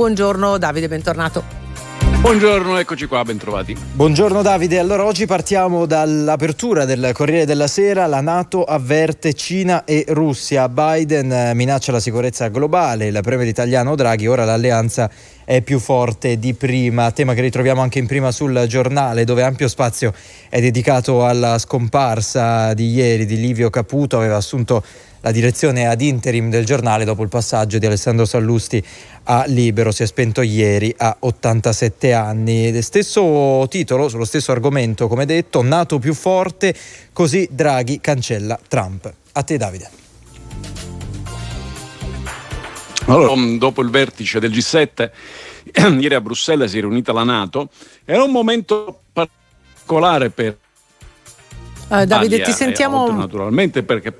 Buongiorno Davide, bentornato. Buongiorno, eccoci qua, bentrovati. Buongiorno Davide, allora oggi partiamo dall'apertura del Corriere della Sera, la Nato avverte Cina e Russia, Biden eh, minaccia la sicurezza globale, il premier italiano Draghi, ora l'alleanza è più forte di prima, tema che ritroviamo anche in prima sul giornale dove ampio spazio è dedicato alla scomparsa di ieri di Livio Caputo, aveva assunto la direzione ad interim del giornale dopo il passaggio di Alessandro Sallusti a Libero, si è spento ieri a 87 anni. Stesso titolo, sullo stesso argomento, come detto, nato più forte, così Draghi cancella Trump. A te Davide. Allora, um, dopo il vertice del G7, ieri a Bruxelles si è riunita la Nato, era un momento particolare per... Uh, Davide, Italia, ti sentiamo... Naturalmente perché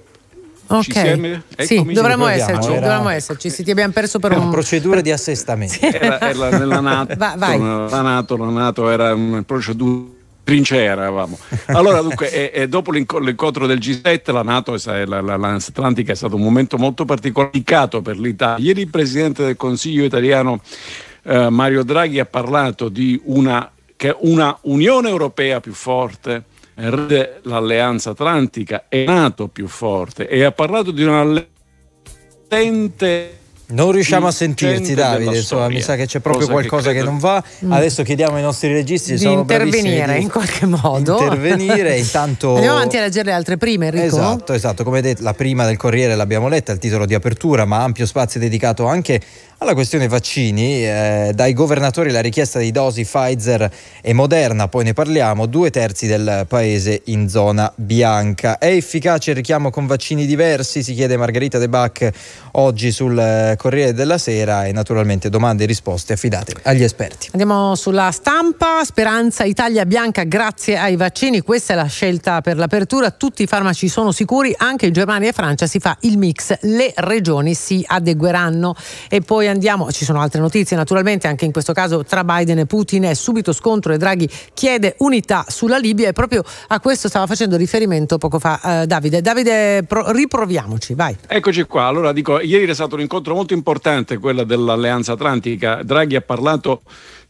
Ok. Sì, dovremmo esserci, era... dovremmo esserci. Sì, ti abbiamo perso per una un... procedura di assestamento. Era, era nella NATO, Va, la, NATO, la NATO era una procedura trincea eravamo. Allora, dunque, e, e dopo l'incontro del G7, la Nato, la, la, l'Atlantica è stato un momento molto particolare per l'Italia. Ieri il Presidente del Consiglio italiano eh, Mario Draghi ha parlato di una, una Unione Europea più forte, rende l'alleanza atlantica e NATO più forte e ha parlato di un'alleanza non riusciamo a sentirti Davide, insomma, mi sa che c'è proprio qualcosa che, che, non va. Mm. Adesso chiediamo ai nostri registi di intervenire di in qualche modo. Intervenire, intanto Andiamo avanti a leggere le altre prime, Enrico. Esatto, esatto, come detto, la prima del Corriere l'abbiamo letta, il titolo di apertura, ma ampio spazio dedicato anche alla questione vaccini, eh, dai governatori la richiesta di dosi Pfizer e Moderna, poi ne parliamo, due terzi del paese in zona bianca. È efficace il richiamo con vaccini diversi? Si chiede Margherita De Bac oggi sul eh, Corriere della Sera e naturalmente domande e risposte affidate agli esperti. Andiamo sulla stampa, Speranza Italia Bianca grazie ai vaccini, questa è la scelta per l'apertura, tutti i farmaci sono sicuri, anche in Germania e Francia si fa il mix, le regioni si adegueranno e poi andiamo, ci sono altre notizie naturalmente, anche in questo caso tra Biden e Putin è subito scontro e Draghi chiede unità sulla Libia e proprio a questo stava facendo riferimento poco fa eh, Davide. Davide, pro- riproviamoci, vai. Eccoci qua, allora dico, ieri è stato un incontro molto importante, quello dell'Alleanza Atlantica, Draghi ha parlato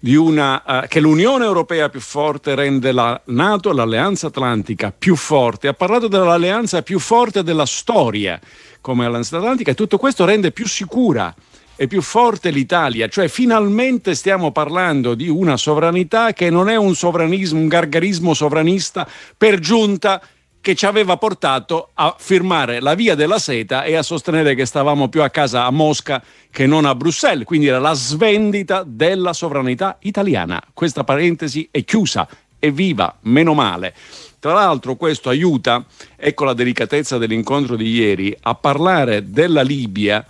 di una, uh, che l'Unione Europea più forte rende la Nato, l'Alleanza Atlantica più forte. Ha parlato dell'alleanza più forte della storia come Alliance Atlantica e tutto questo rende più sicura è più forte l'Italia, cioè finalmente stiamo parlando di una sovranità che non è un sovranismo, un gargarismo sovranista per giunta che ci aveva portato a firmare la via della seta e a sostenere che stavamo più a casa a Mosca che non a Bruxelles, quindi era la svendita della sovranità italiana. Questa parentesi è chiusa, è viva, meno male. Tra l'altro questo aiuta, ecco la delicatezza dell'incontro di ieri, a parlare della Libia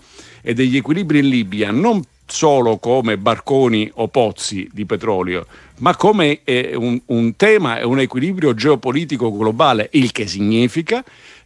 e degli equilibri in Libia non solo come barconi o pozzi di petrolio, ma come eh, un, un, tema e un equilibrio geopolitico globale, il che significa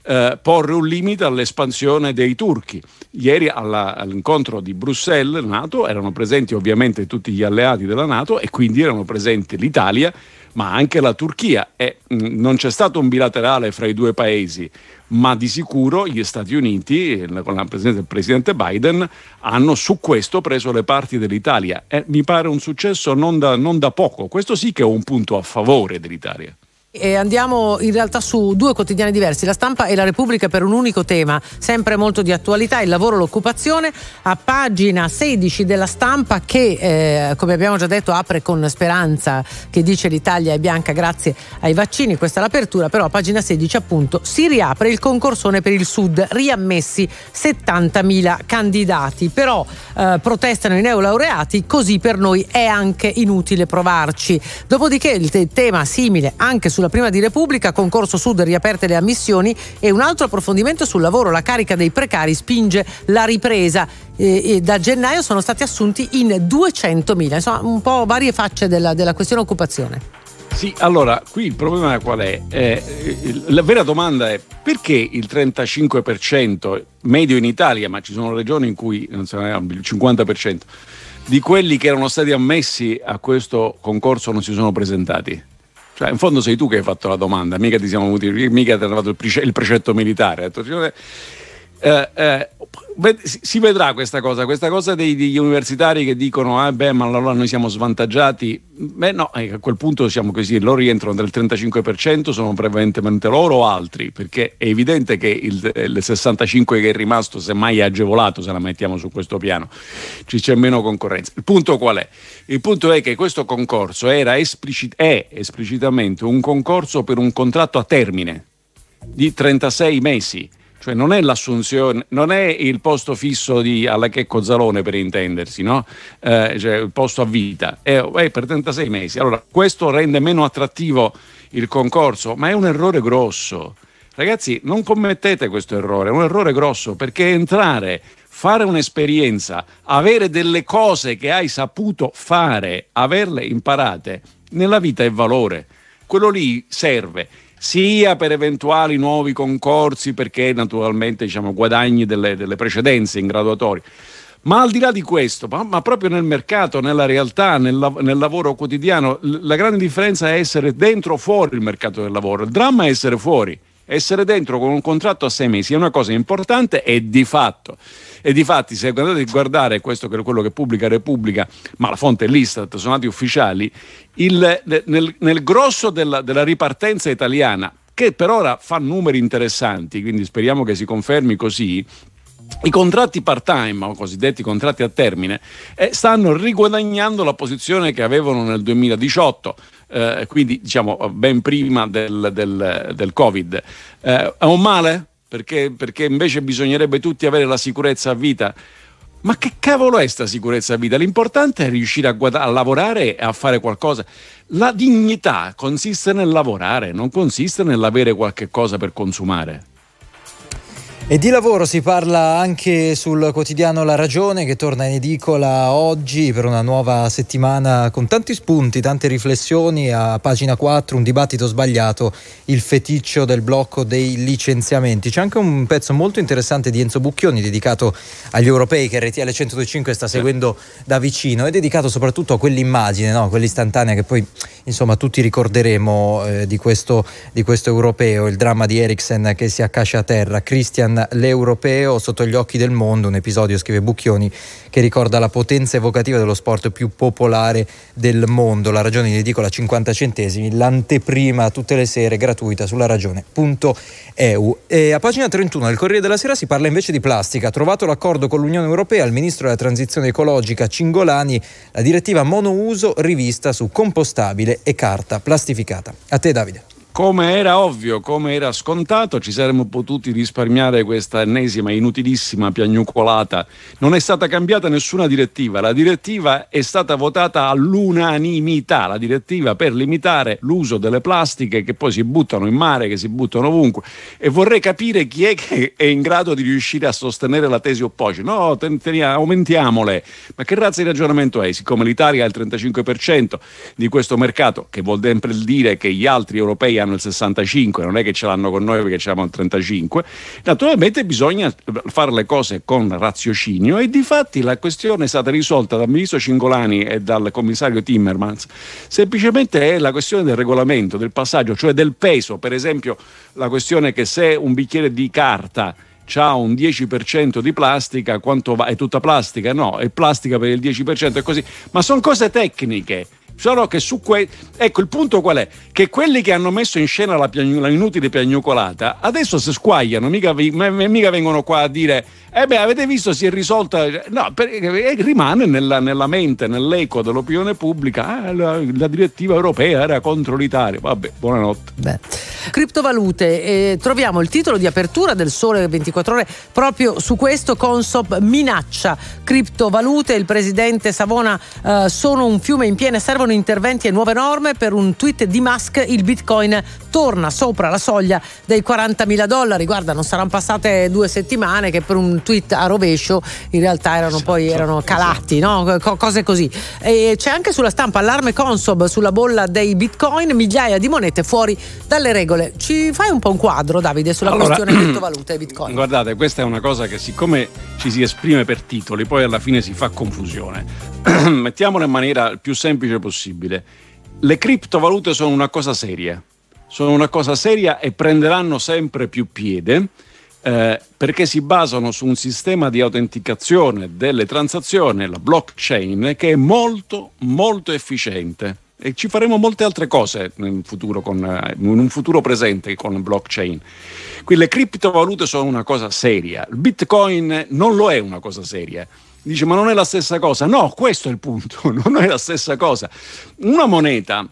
eh, porre un limite all'espansione dei turchi. Ieri alla, all'incontro di Bruxelles, NATO, erano presenti ovviamente tutti gli alleati della NATO e quindi erano presenti l'Italia ma anche la Turchia. E, mm, non c'è stato un bilaterale fra i due paesi, ma di sicuro gli Stati Uniti, con la presenza del presidente Biden, hanno su questo preso le parti dell'Italia. E mi pare un successo non da, non da poco. Questo sì che è un punto a favore dell'Italia. E andiamo in realtà su due quotidiani diversi, La Stampa e La Repubblica per un unico tema, sempre molto di attualità, il lavoro e l'occupazione, a pagina 16 della Stampa che eh, come abbiamo già detto apre con speranza che dice l'Italia è bianca grazie ai vaccini, questa è l'apertura, però a pagina 16 appunto si riapre il concorsone per il Sud, riammessi 70.000 candidati, però eh, protestano i neolaureati, così per noi è anche inutile provarci. Dopodiché il tema simile anche sulla sulla prima di Repubblica, concorso sud riaperte le ammissioni e un altro approfondimento sul lavoro, la carica dei precari spinge la ripresa. E, e da gennaio sono stati assunti in 200.000, insomma un po' varie facce della, della questione occupazione. Sì, allora qui il problema qual è? Eh, la vera domanda è perché il 35% medio in Italia, ma ci sono regioni in cui non so, il 50% di quelli che erano stati ammessi a questo concorso non si sono presentati? Cioè, in fondo sei tu che hai fatto la domanda, mica ti siamo venuti, mica ti ha dato il, precetto militare eh, eh si vedrà questa cosa, questa cosa degli universitari che dicono ah beh ma allora noi siamo svantaggiati, beh no, eh, a quel punto siamo così, loro rientrano del 35%, sono prevalentemente loro o altri, perché è evidente che il, eh, il 65% che è rimasto semmai è agevolato se la mettiamo su questo piano, ci c'è meno concorrenza. Il punto qual è? Il punto è che questo concorso era esplicit- è esplicitamente un concorso per un contratto a termine di 36 mesi cioè non è l'assunzione, non è il posto fisso di alla Checco Zalone per intendersi, no? eh, cioè il posto a vita, è, è per 36 mesi. Allora questo rende meno attrattivo il concorso, ma è un errore grosso. Ragazzi, non commettete questo errore, è un errore grosso perché entrare, fare un'esperienza, avere delle cose che hai saputo fare, averle imparate, nella vita è valore. Quello lì serve sia per eventuali nuovi concorsi, perché naturalmente diciamo, guadagni delle, delle precedenze in graduatoria. Ma al di là di questo, ma, ma proprio nel mercato, nella realtà, nel, nel lavoro quotidiano, la grande differenza è essere dentro o fuori il mercato del lavoro. Il dramma è essere fuori. Essere dentro con un contratto a sei mesi è una cosa importante e di fatto. E di fatti, se andate a guardare questo che è quello che pubblica Repubblica, ma la fonte è l'Istat, sono dati ufficiali, il, nel, nel, grosso della, della ripartenza italiana, che per ora fa numeri interessanti, quindi speriamo che si confermi così, i contratti part-time, o cosiddetti contratti a termine, eh, stanno riguadagnando la posizione che avevano nel 2018, eh, quindi diciamo ben prima del, del, del Covid. Eh, è un male? perché, perché invece bisognerebbe tutti avere la sicurezza a vita. Ma che cavolo è sta sicurezza a vita? L'importante è riuscire a, guad- a lavorare e a fare qualcosa. La dignità consiste nel lavorare, non consiste nell'avere qualche cosa per consumare. E di lavoro si parla anche sul quotidiano La Ragione che torna in edicola oggi per una nuova settimana con tanti spunti, tante riflessioni. A pagina 4 un dibattito sbagliato, il feticcio del blocco dei licenziamenti. C'è anche un pezzo molto interessante di Enzo Bucchioni dedicato agli europei che RTL 125 sta seguendo da vicino. È dedicato soprattutto a quell'immagine, no? quell'istantanea che poi insomma tutti ricorderemo eh, di, questo, di, questo, europeo, il dramma di Eriksen che si accascia a terra, Christian l'europeo sotto gli occhi del mondo, un episodio, scrive Bucchioni, che ricorda la potenza evocativa dello sport più popolare del mondo, la ragione in edicola 50 centesimi, l'anteprima tutte le sere gratuita sulla ragione.eu. E a pagina 31 del Corriere della Sera si parla invece di plastica, trovato l'accordo con l'Unione Europea, il ministro della transizione ecologica Cingolani, la direttiva monouso rivista su compostabile e carta plastificata. A te Davide. Come era ovvio, come era scontato, ci saremmo potuti risparmiare questa ennesima, inutilissima piagnucolata. Non è stata cambiata nessuna direttiva, la direttiva è stata votata all'unanimità, la direttiva per limitare l'uso delle plastiche che poi si buttano in mare, che si buttano ovunque. E vorrei capire chi è che è in grado di riuscire a sostenere la tesi opposta. No, ten- tenia, aumentiamole. Ma che razza di ragionamento è? Siccome l'Italia ha il 35% di questo mercato, che vuol sempre dire che gli altri europei hanno il 65, non è che ce l'hanno con noi perché ce l'hanno il 35. Naturalmente bisogna fare le cose con raziocinio e di fatti la questione è stata risolta dal ministro Cingolani e dal commissario Timmermans. Semplicemente è la questione del regolamento, del passaggio, cioè del peso. Per esempio la questione che se un bicchiere di carta ha un 10% di plastica, quanto va? È tutta plastica? No, è plastica per il 10% e così. Ma sono cose tecniche Solo che su quei. Ecco il punto qual è? Che quelli che hanno messo in scena la, piagn- la inutile piagnucolata adesso si squagliano, mica, vi- mica, vengono qua a dire: Eh beh, avete visto, si è risolta. No, per- eh, rimane nella, nella, mente, nell'eco dell'opinione pubblica. Ah, la, la, direttiva europea era contro l'Italia. Vabbè, buonanotte. Beh. Criptovalute, eh, troviamo il titolo di apertura del Sole 24 Ore proprio su questo. Consop minaccia criptovalute. Il presidente Savona eh, sono un fiume in piena serva servono interventi e nuove norme. Per un tweet di Musk il bitcoin torna sopra la soglia dei 40 mila dollari. Guarda, non saranno passate due settimane che per un tweet a rovescio in realtà erano poi esatto. erano calati, no? Co- cose così. E c'è anche sulla stampa allarme Consob sulla bolla dei bitcoin, migliaia di monete fuori dalle regole. Ci fai un po' un quadro, Davide, sulla allora, questione criptovalute e bitcoin? Guardate, questa è una cosa che siccome ci si esprime per titoli, poi alla fine si fa confusione. Mettiamola in maniera il più semplice possibile possibile. Le criptovalute sono una cosa seria, sono una cosa seria e prenderanno sempre più piede eh, perché si basano su un sistema di autenticazione delle transazioni, la blockchain, che è molto molto efficiente. E ci faremo molte altre cose in, con, eh, in un futuro presente con blockchain. Quindi le criptovalute sono una cosa seria, il bitcoin non lo è una cosa seria. Dice, ma non è la stessa cosa. No, questo è il punto, non è la stessa cosa. Una moneta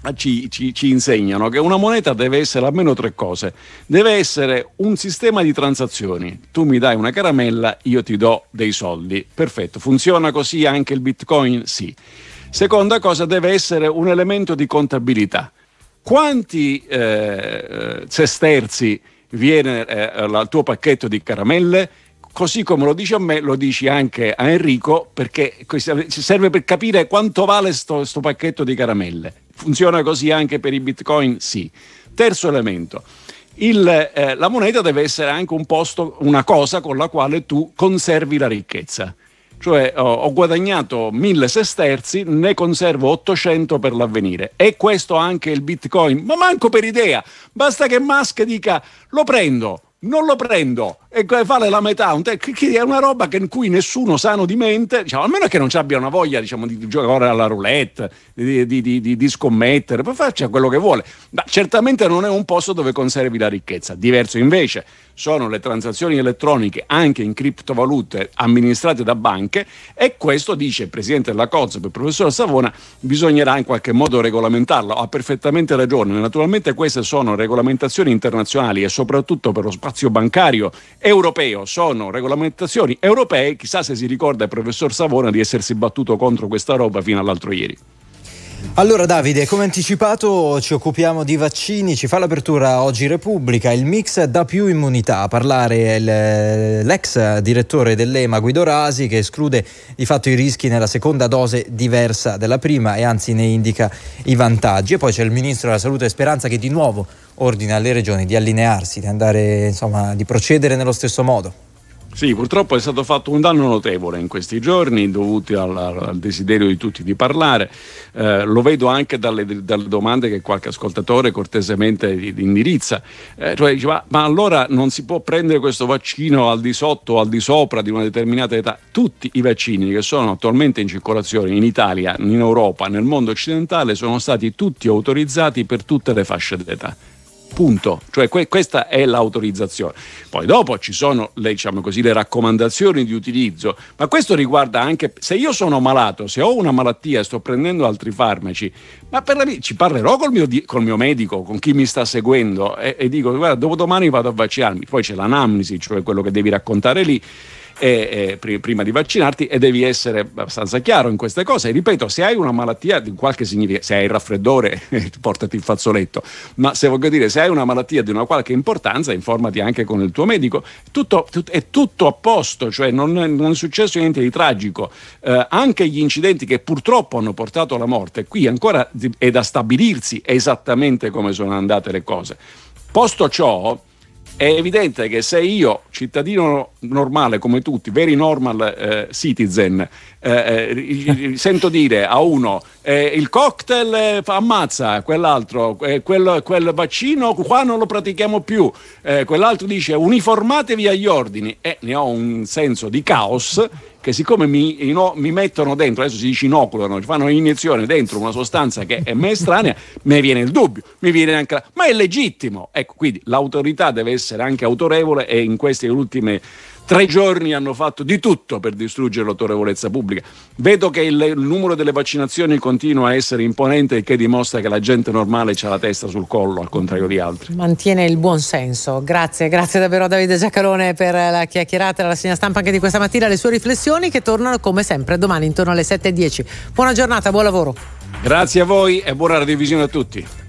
ah, ci, ci, ci, insegnano che una moneta deve essere almeno tre cose. Deve essere un sistema di transazioni. Tu mi dai una caramella, io ti do dei soldi. Perfetto, funziona così anche il Bitcoin? Sì. Seconda cosa, deve essere un elemento di contabilità. Quanti eh, eh sesterzi viene eh, al tuo pacchetto di caramelle? così come lo dici a me, lo dici anche a Enrico, perché ci serve per capire quanto vale questo pacchetto di caramelle. Funziona così anche per i bitcoin? Sì. Terzo elemento. Il, eh, la moneta deve essere anche un posto, una cosa con la quale tu conservi la ricchezza. Cioè oh, ho guadagnato 1000 sesterzi, ne conservo 800 per l'avvenire. E questo anche il bitcoin, ma manco per idea. Basta che Musk dica lo prendo, non lo prendo, e fare la metà, un te- che è una roba che, in cui nessuno sano di mente, diciamo, almeno che non abbia una voglia diciamo, di giocare alla roulette, di, di, di, di scommettere, poi faccia quello che vuole. Ma certamente non è un posto dove conservi la ricchezza. Diverso invece sono le transazioni elettroniche anche in criptovalute amministrate da banche e questo dice il presidente della COZEP, il professor Savona, bisognerà in qualche modo regolamentarlo. Ha perfettamente ragione. Naturalmente queste sono regolamentazioni internazionali e soprattutto per lo spazio bancario europeo, sono regolamentazioni europee, chissà se si ricorda il professor Savona di essersi battuto contro questa roba fino all'altro ieri. Allora Davide, come anticipato ci occupiamo di vaccini, ci fa l'apertura oggi Repubblica, il mix dà più immunità, a parlare eh, l'ex direttore dell'EMA Guido Rasi che esclude di fatto i rischi nella seconda dose diversa della prima e anzi ne indica i vantaggi. E poi c'è il ministro della Salute e Speranza che di nuovo ordina alle regioni di allinearsi, di, andare, insomma, di procedere nello stesso modo. Sì, purtroppo è stato fatto un danno notevole in questi giorni dovuto al, al desiderio di tutti di parlare. Eh, lo vedo anche dalle, dalle, domande che qualche ascoltatore cortesemente indirizza. Eh, cioè dice, ma, ma, allora non si può prendere questo vaccino al di sotto o al di sopra di una determinata età? Tutti i vaccini che sono attualmente in circolazione in Italia, in Europa, nel mondo occidentale sono stati tutti autorizzati per tutte le fasce d'età punto. Cioè que- questa è l'autorizzazione. Poi dopo ci sono le, diciamo così, le, raccomandazioni di utilizzo, ma questo riguarda anche se io sono malato, se ho una malattia e sto prendendo altri farmaci, ma per la vita ci parlerò col mio, di- col mio medico, con chi mi sta seguendo e, e dico guarda, dopo domani vado a vaccinarmi, poi c'è l'anamnesi, cioè quello che devi raccontare lì e, e, prima di vaccinarti e devi essere abbastanza chiaro in queste cose. E ripeto, se hai una malattia di qualche significato, se hai il raffreddore, portati il fazzoletto, ma se voglio dire, se hai una malattia di una qualche importanza, informati anche con il tuo medico, tutto, tut, è tutto a posto, cioè non, non è successo niente di tragico. Eh, anche gli incidenti che purtroppo hanno portato alla morte, qui ancora è da stabilirsi esattamente come sono andate le cose. Posto ciò, è evidente che se io, cittadino normale come tutti, veri normal eh, citizen, eh, eh sento dire a uno eh, il cocktail eh, ammazza quell'altro, quel, quel, vaccino qua non lo pratichiamo più, quell'altro dice uniformatevi agli ordini e ne ho un senso di caos che siccome mi, ino, mi mettono dentro, adesso si dice inoculano, fanno un'iniezione dentro una sostanza che è me estranea, mi viene il dubbio, mi viene anche la... ma è legittimo. Ecco, quindi l'autorità deve essere anche autorevole e in queste ultime tre giorni hanno fatto di tutto per distruggere l'autorevolezza pubblica. Vedo che il, il, numero delle vaccinazioni continua a essere imponente, il che dimostra che la gente normale ha la testa sul collo, al contrario di altri. Mantiene il buon senso. Grazie, grazie davvero a Davide Giacalone per la chiacchierata, la segna stampa anche di questa mattina, le sue riflessioni recensioni che tornano come sempre domani intorno alle 7.10. Buona giornata, buon lavoro. Grazie a voi e buona radiovisione a tutti.